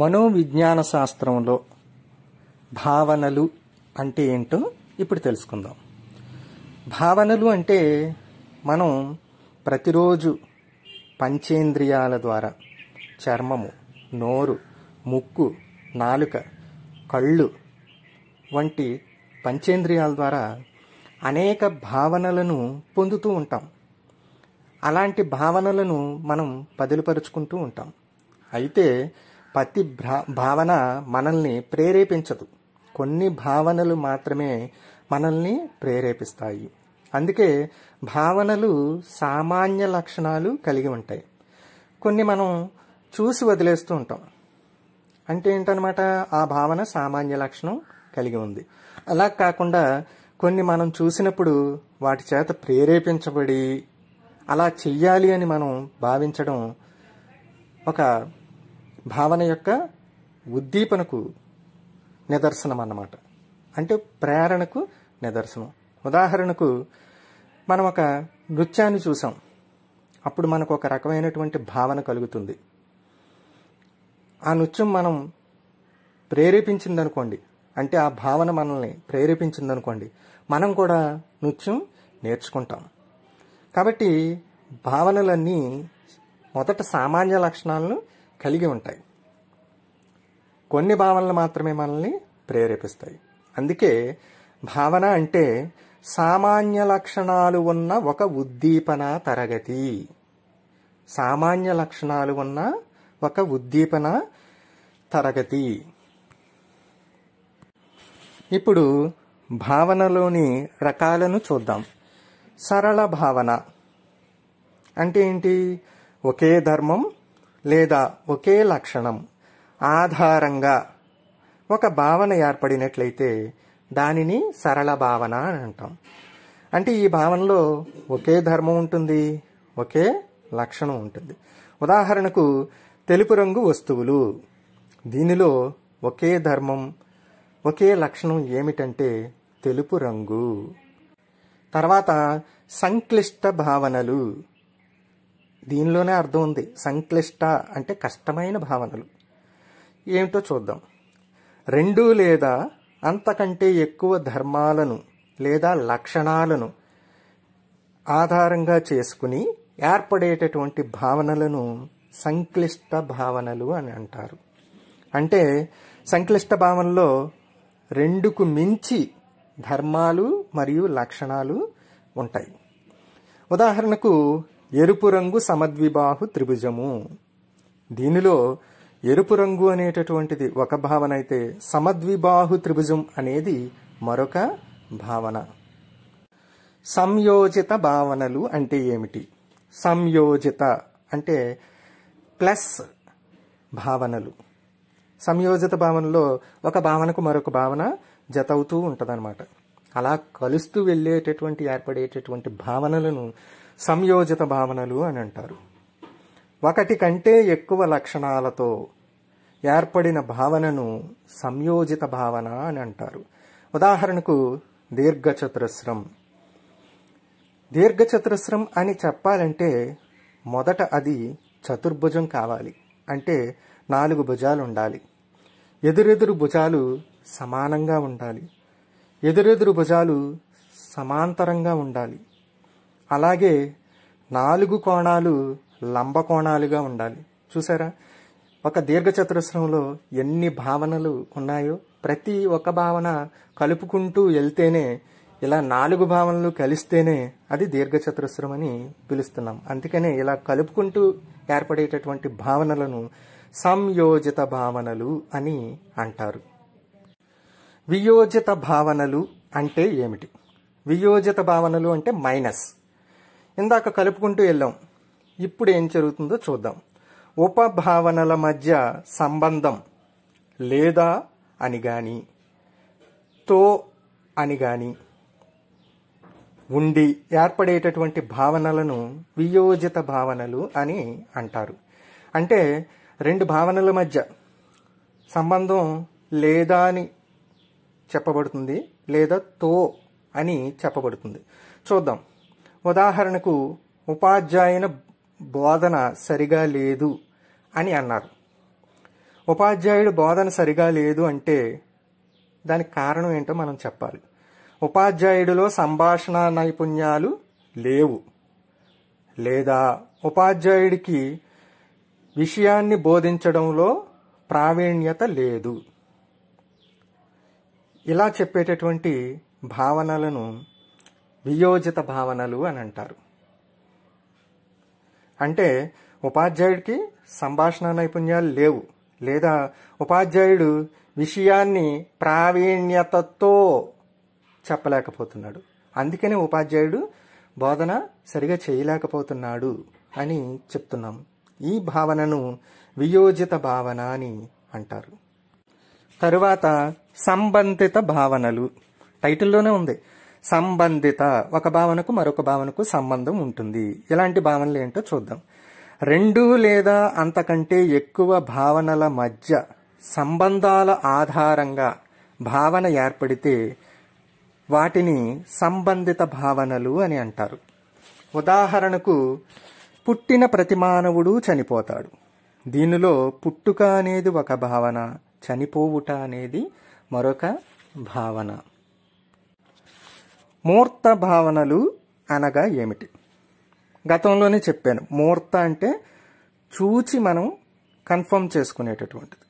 మనోవిజ్ఞాన శాస్త్రంలో భావనలు అంటే ఏంటో ఇప్పుడు తెలుసుకుందాం భావనలు అంటే మనం ప్రతిరోజు పంచేంద్రియాల ద్వారా చర్మము నోరు ముక్కు నాలుక కళ్ళు వంటి పంచేంద్రియాల ద్వారా అనేక భావనలను పొందుతూ ఉంటాం అలాంటి భావనలను మనం బదిలిపరుచుకుంటూ ఉంటాం అయితే ప్రతి భావన మనల్ని ప్రేరేపించదు కొన్ని భావనలు మాత్రమే మనల్ని ప్రేరేపిస్తాయి అందుకే భావనలు సామాన్య లక్షణాలు కలిగి ఉంటాయి కొన్ని మనం చూసి వదిలేస్తూ ఉంటాం అంటే ఏంటనమాట ఆ భావన సామాన్య లక్షణం కలిగి ఉంది అలా కాకుండా కొన్ని మనం చూసినప్పుడు వాటి చేత ప్రేరేపించబడి అలా చెయ్యాలి అని మనం భావించడం ఒక భావన యొక్క ఉద్దీపనకు నిదర్శనం అన్నమాట అంటే ప్రేరణకు నిదర్శనం ఉదాహరణకు మనం ఒక నృత్యాన్ని చూసాం అప్పుడు మనకు ఒక రకమైనటువంటి భావన కలుగుతుంది ఆ నృత్యం మనం ప్రేరేపించిందనుకోండి అంటే ఆ భావన మనల్ని ప్రేరేపించిందనుకోండి మనం కూడా నృత్యం నేర్చుకుంటాం కాబట్టి భావనలన్నీ మొదట సామాన్య లక్షణాలను కలిగి ఉంటాయి కొన్ని భావనలు మాత్రమే మనల్ని ప్రేరేపిస్తాయి అందుకే భావన అంటే సామాన్య లక్షణాలు ఉన్న ఒక ఉద్దీపన తరగతి సామాన్య లక్షణాలు ఉన్న ఒక ఉద్దీపన తరగతి ఇప్పుడు భావనలోని రకాలను చూద్దాం సరళ భావన అంటే ఏంటి ఒకే ధర్మం లేదా ఒకే లక్షణం ఆధారంగా ఒక భావన ఏర్పడినట్లయితే దానిని సరళ భావన అని అంటాం అంటే ఈ భావనలో ఒకే ధర్మం ఉంటుంది ఒకే లక్షణం ఉంటుంది ఉదాహరణకు తెలుపు రంగు వస్తువులు దీనిలో ఒకే ధర్మం ఒకే లక్షణం ఏమిటంటే తెలుపు రంగు తర్వాత సంక్లిష్ట భావనలు దీనిలోనే అర్థం ఉంది సంక్లిష్ట అంటే కష్టమైన భావనలు ఏమిటో చూద్దాం రెండు లేదా అంతకంటే ఎక్కువ ధర్మాలను లేదా లక్షణాలను ఆధారంగా చేసుకుని ఏర్పడేటటువంటి భావనలను సంక్లిష్ట భావనలు అని అంటారు అంటే సంక్లిష్ట భావనలో రెండుకు మించి ధర్మాలు మరియు లక్షణాలు ఉంటాయి ఉదాహరణకు ఎరుపు రంగు సమద్విబాహు త్రిభుజము దీనిలో ఎరుపు రంగు అనేటటువంటిది ఒక భావన అయితే సమద్విబాహు త్రిభుజం అనేది మరొక భావన సంయోజిత భావనలు అంటే ఏమిటి సంయోజిత అంటే ప్లస్ భావనలు సంయోజిత భావనలో ఒక భావనకు మరొక భావన జతవుతూ ఉంటుంది ఉంటుందన్నమాట అలా కలుస్తూ వెళ్ళేటటువంటి ఏర్పడేటటువంటి భావనలను సంయోజిత భావనలు అని అంటారు ఒకటి కంటే ఎక్కువ లక్షణాలతో ఏర్పడిన భావనను సంయోజిత భావన అని అంటారు ఉదాహరణకు దీర్ఘచతురస్రం దీర్ఘచతురస్రం అని చెప్పాలంటే మొదట అది చతుర్భుజం కావాలి అంటే నాలుగు భుజాలు ఉండాలి ఎదురెదురు భుజాలు సమానంగా ఉండాలి ఎదురెదురు భుజాలు సమాంతరంగా ఉండాలి అలాగే నాలుగు కోణాలు లంబకోణాలుగా ఉండాలి చూసారా ఒక దీర్ఘచతురస్రంలో ఎన్ని భావనలు ఉన్నాయో ప్రతి ఒక భావన కలుపుకుంటూ వెళ్తేనే ఇలా నాలుగు భావనలు కలిస్తేనే అది దీర్ఘచతురస్రం అని పిలుస్తున్నాం అందుకనే ఇలా కలుపుకుంటూ ఏర్పడేటటువంటి భావనలను సంయోజిత భావనలు అని అంటారు వియోజిత భావనలు అంటే ఏమిటి వియోజిత భావనలు అంటే మైనస్ ఇందాక కలుపుకుంటూ వెళ్ళాం ఇప్పుడు ఏం జరుగుతుందో చూద్దాం ఉపభావనల మధ్య సంబంధం లేదా అని కానీ తో అని కానీ ఉండి ఏర్పడేటటువంటి భావనలను వియోజిత భావనలు అని అంటారు అంటే రెండు భావనల మధ్య సంబంధం లేదా అని చెప్పబడుతుంది లేదా తో అని చెప్పబడుతుంది చూద్దాం ఉదాహరణకు ఉపాధ్యాయున బోధన సరిగా లేదు అని అన్నారు ఉపాధ్యాయుడు బోధన సరిగా లేదు అంటే దానికి కారణం ఏంటో మనం చెప్పాలి ఉపాధ్యాయుడిలో సంభాషణ నైపుణ్యాలు లేవు లేదా ఉపాధ్యాయుడికి విషయాన్ని బోధించడంలో ప్రావీణ్యత లేదు ఇలా చెప్పేటటువంటి భావనలను వియోజిత భావనలు అని అంటారు అంటే ఉపాధ్యాయుడికి సంభాషణ నైపుణ్యాలు లేవు లేదా ఉపాధ్యాయుడు విషయాన్ని ప్రావీణ్యతతో చెప్పలేకపోతున్నాడు అందుకనే ఉపాధ్యాయుడు బోధన సరిగా చేయలేకపోతున్నాడు అని చెప్తున్నాం ఈ భావనను వియోజిత భావన అని అంటారు తరువాత సంబంధిత భావనలు టైటిల్లోనే ఉంది సంబంధిత ఒక భావనకు మరొక భావనకు సంబంధం ఉంటుంది ఎలాంటి భావనలు ఏంటో చూద్దాం రెండు లేదా అంతకంటే ఎక్కువ భావనల మధ్య సంబంధాల ఆధారంగా భావన ఏర్పడితే వాటిని సంబంధిత భావనలు అని అంటారు ఉదాహరణకు పుట్టిన ప్రతి మానవుడు చనిపోతాడు దీనిలో పుట్టుక అనేది ఒక భావన చనిపోవుట అనేది మరొక భావన మూర్త భావనలు అనగా ఏమిటి గతంలోనే చెప్పాను మూర్త అంటే చూచి మనం కన్ఫర్మ్ చేసుకునేటటువంటిది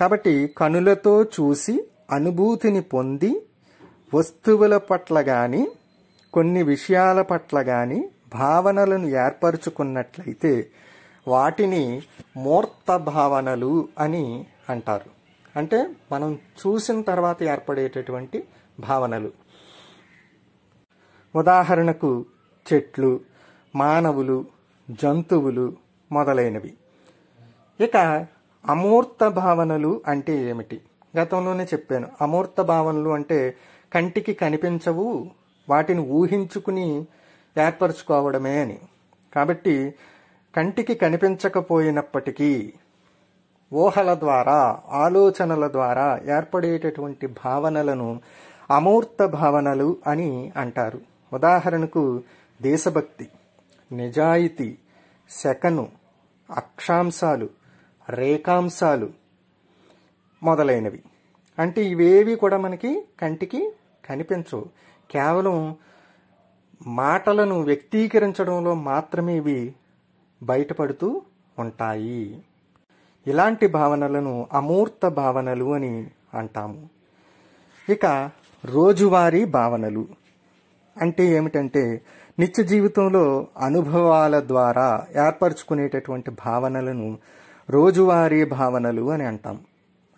కాబట్టి కనులతో చూసి అనుభూతిని పొంది వస్తువుల పట్ల కానీ కొన్ని విషయాల పట్ల కానీ భావనలను ఏర్పరచుకున్నట్లయితే వాటిని మూర్త భావనలు అని అంటారు అంటే మనం చూసిన తర్వాత ఏర్పడేటటువంటి భావనలు ఉదాహరణకు చెట్లు మానవులు జంతువులు మొదలైనవి ఇక అమూర్త భావనలు అంటే ఏమిటి గతంలోనే చెప్పాను అమూర్త భావనలు అంటే కంటికి కనిపించవు వాటిని ఊహించుకుని ఏర్పరచుకోవడమే అని కాబట్టి కంటికి కనిపించకపోయినప్పటికీ ఊహల ద్వారా ఆలోచనల ద్వారా ఏర్పడేటటువంటి భావనలను అమూర్త భావనలు అని అంటారు ఉదాహరణకు దేశభక్తి నిజాయితీ సెకను అక్షాంశాలు రేఖాంశాలు మొదలైనవి అంటే ఇవేవి కూడా మనకి కంటికి కనిపించవు కేవలం మాటలను వ్యక్తీకరించడంలో మాత్రమే ఇవి బయటపడుతూ ఉంటాయి ఇలాంటి భావనలను అమూర్త భావనలు అని అంటాము ఇక రోజువారీ భావనలు అంటే ఏమిటంటే నిత్య జీవితంలో అనుభవాల ద్వారా ఏర్పరచుకునేటటువంటి భావనలను రోజువారీ భావనలు అని అంటాం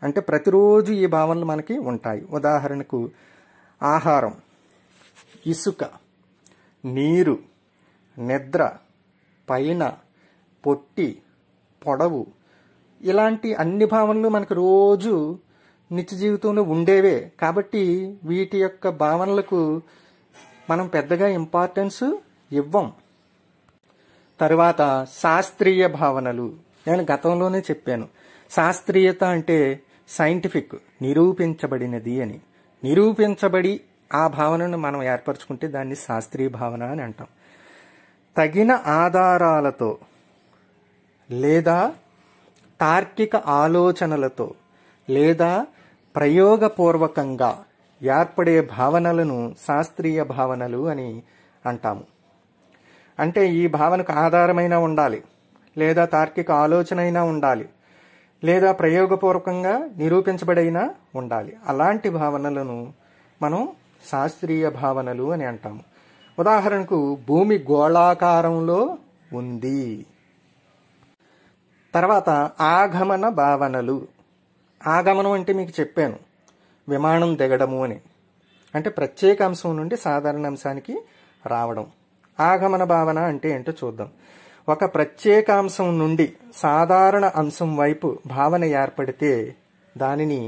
అంటే ప్రతిరోజు ఈ భావనలు మనకి ఉంటాయి ఉదాహరణకు ఆహారం ఇసుక నీరు నిద్ర పైన పొట్టి పొడవు ఇలాంటి అన్ని భావనలు మనకు రోజు నిత్య జీవితంలో ఉండేవే కాబట్టి వీటి యొక్క భావనలకు మనం పెద్దగా ఇంపార్టెన్స్ ఇవ్వం తర్వాత శాస్త్రీయ భావనలు నేను గతంలోనే చెప్పాను శాస్త్రీయత అంటే సైంటిఫిక్ నిరూపించబడినది అని నిరూపించబడి ఆ భావనను మనం ఏర్పరచుకుంటే దాన్ని శాస్త్రీయ భావన అని అంటాం తగిన ఆధారాలతో లేదా తార్కిక ఆలోచనలతో లేదా ప్రయోగపూర్వకంగా ఏర్పడే భావనలను శాస్త్రీయ భావనలు అని అంటాము అంటే ఈ భావనకు ఆధారమైన ఉండాలి లేదా తార్కిక ఆలోచన అయినా ఉండాలి లేదా ప్రయోగపూర్వకంగా నిరూపించబడైనా ఉండాలి అలాంటి భావనలను మనం శాస్త్రీయ భావనలు అని అంటాము ఉదాహరణకు భూమి గోళాకారంలో ఉంది తర్వాత ఆగమన భావనలు ఆగమనం అంటే మీకు చెప్పాను విమానం దిగడము అని అంటే ప్రత్యేక అంశం నుండి సాధారణ అంశానికి రావడం ఆగమన భావన అంటే ఏంటో చూద్దాం ఒక ప్రత్యేక అంశం నుండి సాధారణ అంశం వైపు భావన ఏర్పడితే దానిని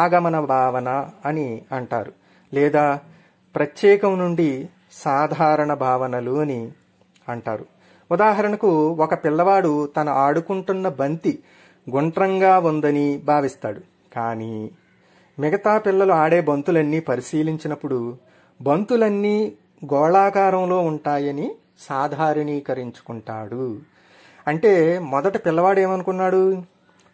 ఆగమన భావన అని అంటారు లేదా ప్రత్యేకం నుండి సాధారణ భావనలు అని అంటారు ఉదాహరణకు ఒక పిల్లవాడు తన ఆడుకుంటున్న బంతి గుండ్రంగా ఉందని భావిస్తాడు కానీ మిగతా పిల్లలు ఆడే బంతులన్నీ పరిశీలించినప్పుడు బంతులన్నీ గోళాకారంలో ఉంటాయని సాధారణీకరించుకుంటాడు అంటే మొదట పిల్లవాడు ఏమనుకున్నాడు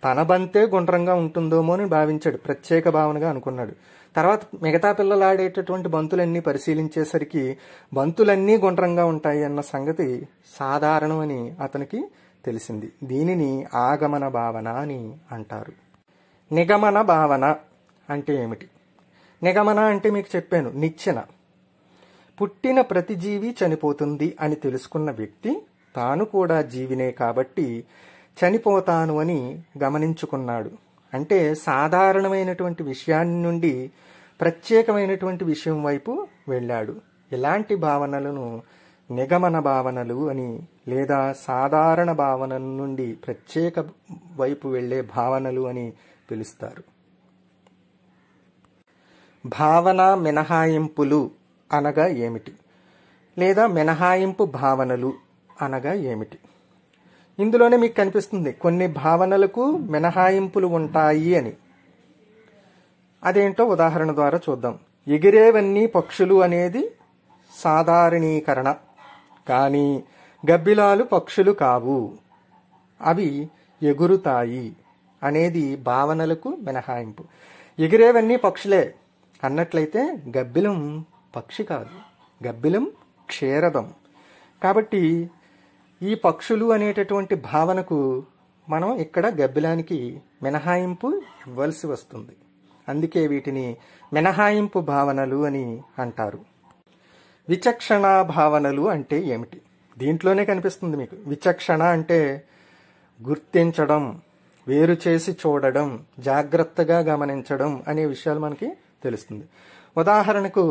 తన బంతే గుండ్రంగా ఉంటుందోమో అని భావించాడు ప్రత్యేక భావనగా అనుకున్నాడు తర్వాత మిగతా పిల్లలు ఆడేటటువంటి బంతులన్నీ పరిశీలించేసరికి బంతులన్నీ గుండ్రంగా ఉంటాయి అన్న సంగతి సాధారణమని అతనికి తెలిసింది దీనిని ఆగమన భావన అని అంటారు నిగమన భావన అంటే ఏమిటి నిగమన అంటే మీకు చెప్పాను నిచ్చెన పుట్టిన ప్రతి జీవి చనిపోతుంది అని తెలుసుకున్న వ్యక్తి తాను కూడా జీవినే కాబట్టి చనిపోతాను అని గమనించుకున్నాడు అంటే సాధారణమైనటువంటి విషయాన్ని నుండి ప్రత్యేకమైనటువంటి విషయం వైపు వెళ్ళాడు ఇలాంటి భావనలను నిగమన భావనలు అని లేదా సాధారణ భావన నుండి ప్రత్యేక వైపు వెళ్ళే భావనలు అని పిలుస్తారు భావన మినహాయింపులు అనగా ఏమిటి లేదా మినహాయింపు భావనలు అనగా ఏమిటి ఇందులోనే మీకు కనిపిస్తుంది కొన్ని భావనలకు మినహాయింపులు ఉంటాయి అని అదేంటో ఉదాహరణ ద్వారా చూద్దాం ఎగిరేవన్నీ పక్షులు అనేది సాధారణీకరణ కానీ గబ్బిలాలు పక్షులు కావు అవి ఎగురుతాయి అనేది భావనలకు మినహాయింపు ఎగిరేవన్నీ పక్షులే అన్నట్లయితే గబ్బిలం పక్షి కాదు గబ్బిలం క్షీరదం కాబట్టి ఈ పక్షులు అనేటటువంటి భావనకు మనం ఇక్కడ గబ్బిలానికి మినహాయింపు ఇవ్వాల్సి వస్తుంది అందుకే వీటిని మినహాయింపు భావనలు అని అంటారు విచక్షణ భావనలు అంటే ఏమిటి దీంట్లోనే కనిపిస్తుంది మీకు విచక్షణ అంటే గుర్తించడం వేరు చేసి చూడడం జాగ్రత్తగా గమనించడం అనే విషయాలు మనకి తెలుస్తుంది ఉదాహరణకు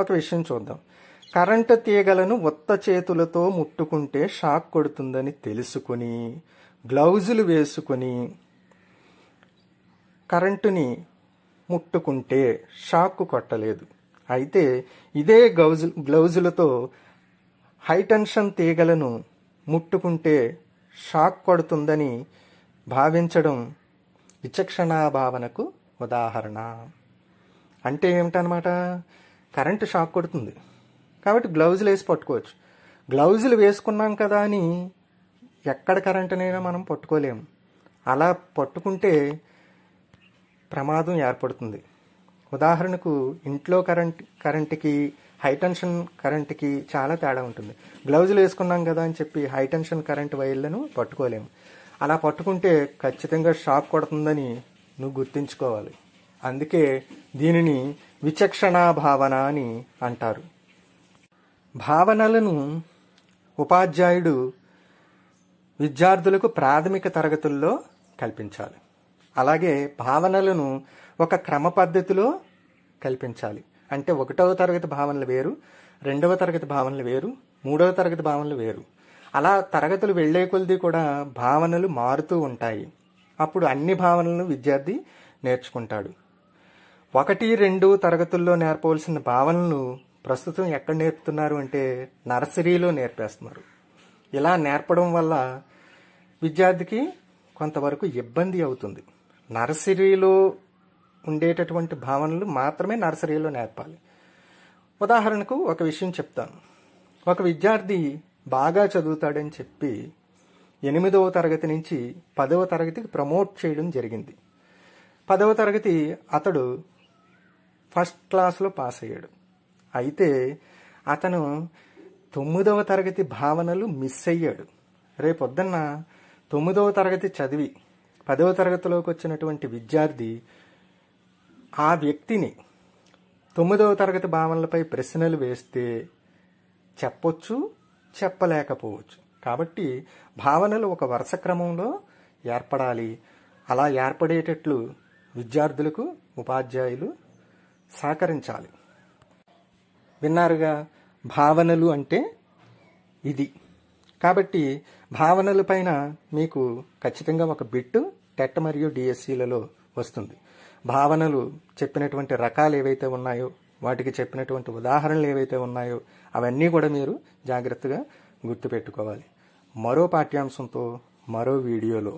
ఒక విషయం చూద్దాం కరెంటు తీగలను ఉత్త చేతులతో ముట్టుకుంటే షాక్ కొడుతుందని తెలుసుకుని గ్లౌజులు వేసుకుని కరెంటుని ముట్టుకుంటే షాక్ కొట్టలేదు అయితే ఇదే గ్లౌజు గ్లౌజులతో హైటెన్షన్ తీగలను ముట్టుకుంటే షాక్ కొడుతుందని భావించడం విచక్షణా భావనకు ఉదాహరణ అంటే ఏమిటనమాట కరెంటు షాక్ కొడుతుంది కాబట్టి గ్లౌజులు వేసి పట్టుకోవచ్చు గ్లౌజులు వేసుకున్నాం కదా అని ఎక్కడ కరెంటునైనా మనం పట్టుకోలేము అలా పట్టుకుంటే ప్రమాదం ఏర్పడుతుంది ఉదాహరణకు ఇంట్లో కరెంట్ కరెంటుకి హైటెన్షన్ కరెంటుకి చాలా తేడా ఉంటుంది గ్లౌజులు వేసుకున్నాం కదా అని చెప్పి హైటెన్షన్ కరెంట్ వైర్లను పట్టుకోలేము అలా పట్టుకుంటే ఖచ్చితంగా షాక్ కొడుతుందని నువ్వు గుర్తుంచుకోవాలి అందుకే దీనిని విచక్షణా భావన అని అంటారు భావనలను ఉపాధ్యాయుడు విద్యార్థులకు ప్రాథమిక తరగతుల్లో కల్పించాలి అలాగే భావనలను ఒక క్రమ పద్ధతిలో కల్పించాలి అంటే ఒకటవ తరగతి భావనలు వేరు రెండవ తరగతి భావనలు వేరు మూడవ తరగతి భావనలు వేరు అలా తరగతులు వెళ్లే కొలది కూడా భావనలు మారుతూ ఉంటాయి అప్పుడు అన్ని భావనలను విద్యార్థి నేర్చుకుంటాడు ఒకటి రెండు తరగతుల్లో నేర్పవలసిన భావనలు ప్రస్తుతం ఎక్కడ నేర్పుతున్నారు అంటే నర్సరీలో నేర్పేస్తున్నారు ఇలా నేర్పడం వల్ల విద్యార్థికి కొంతవరకు ఇబ్బంది అవుతుంది నర్సరీలో ఉండేటటువంటి భావనలు మాత్రమే నర్సరీలో నేర్పాలి ఉదాహరణకు ఒక విషయం చెప్తాను ఒక విద్యార్థి బాగా చదువుతాడని చెప్పి ఎనిమిదవ తరగతి నుంచి పదవ తరగతికి ప్రమోట్ చేయడం జరిగింది పదవ తరగతి అతడు ఫస్ట్ క్లాస్లో పాస్ అయ్యాడు అయితే అతను తొమ్మిదవ తరగతి భావనలు మిస్ అయ్యాడు రేపొద్దున్న తొమ్మిదవ తరగతి చదివి పదవ తరగతిలోకి వచ్చినటువంటి విద్యార్థి ఆ వ్యక్తిని తొమ్మిదవ తరగతి భావనలపై ప్రశ్నలు వేస్తే చెప్పొచ్చు చెప్పలేకపోవచ్చు కాబట్టి భావనలు ఒక వరుస క్రమంలో ఏర్పడాలి అలా ఏర్పడేటట్లు విద్యార్థులకు ఉపాధ్యాయులు సహకరించాలి విన్నారుగా భావనలు అంటే ఇది కాబట్టి భావనల పైన మీకు ఖచ్చితంగా ఒక బిట్టు టెట్ మరియు డిఎస్సిలలో వస్తుంది భావనలు చెప్పినటువంటి రకాలు ఏవైతే ఉన్నాయో వాటికి చెప్పినటువంటి ఉదాహరణలు ఏవైతే ఉన్నాయో అవన్నీ కూడా మీరు జాగ్రత్తగా గుర్తుపెట్టుకోవాలి మరో పాఠ్యాంశంతో మరో వీడియోలో